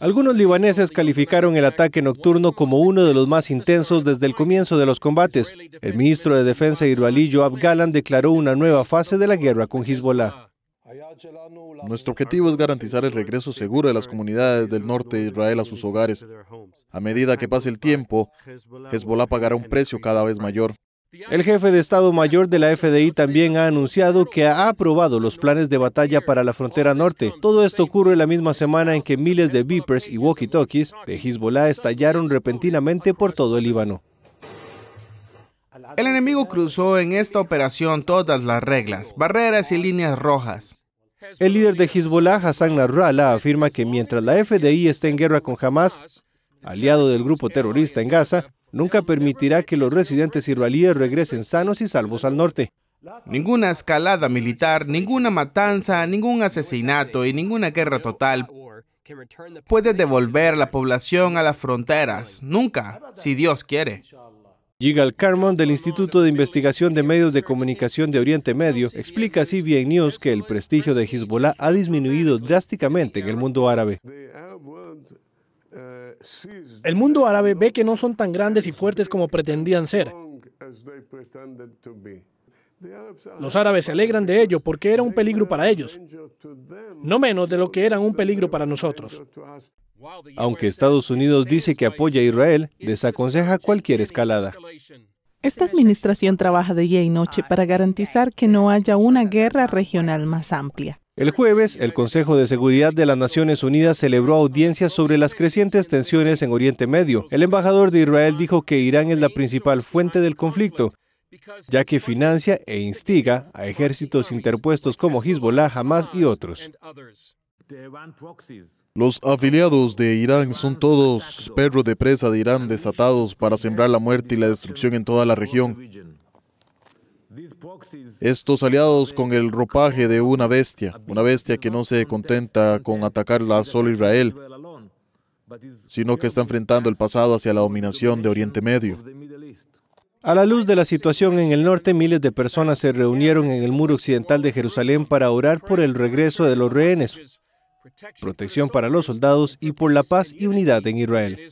Algunos libaneses calificaron el ataque nocturno como uno de los más intensos desde el comienzo de los combates. El ministro de Defensa israelí Joab declaró una nueva fase de la guerra con Hezbollah. Nuestro objetivo es garantizar el regreso seguro de las comunidades del norte de Israel a sus hogares. A medida que pase el tiempo, Hezbollah pagará un precio cada vez mayor. El jefe de Estado Mayor de la FDI también ha anunciado que ha aprobado los planes de batalla para la frontera norte. Todo esto ocurre la misma semana en que miles de beepers y walkie-talkies de Hezbollah estallaron repentinamente por todo el Líbano. El enemigo cruzó en esta operación todas las reglas, barreras y líneas rojas. El líder de Hezbollah, Hassan Nasrallah, afirma que mientras la FDI esté en guerra con Hamas, aliado del grupo terrorista en Gaza, nunca permitirá que los residentes israelíes regresen sanos y salvos al norte. Ninguna escalada militar, ninguna matanza, ningún asesinato y ninguna guerra total puede devolver a la población a las fronteras, nunca, si Dios quiere. Yigal Carmon del Instituto de Investigación de Medios de Comunicación de Oriente Medio explica a CBN News que el prestigio de Hezbollah ha disminuido drásticamente en el mundo árabe. El mundo árabe ve que no son tan grandes y fuertes como pretendían ser. Los árabes se alegran de ello porque era un peligro para ellos, no menos de lo que eran un peligro para nosotros. Aunque Estados Unidos dice que apoya a Israel, desaconseja cualquier escalada. Esta administración trabaja de día y noche para garantizar que no haya una guerra regional más amplia. El jueves, el Consejo de Seguridad de las Naciones Unidas celebró audiencias sobre las crecientes tensiones en Oriente Medio. El embajador de Israel dijo que Irán es la principal fuente del conflicto, ya que financia e instiga a ejércitos interpuestos como Hezbollah, Hamas y otros. Los afiliados de Irán son todos perros de presa de Irán desatados para sembrar la muerte y la destrucción en toda la región. Estos aliados con el ropaje de una bestia, una bestia que no se contenta con atacar a solo Israel, sino que está enfrentando el pasado hacia la dominación de Oriente Medio. A la luz de la situación en el norte, miles de personas se reunieron en el muro occidental de Jerusalén para orar por el regreso de los rehenes, protección para los soldados y por la paz y unidad en Israel.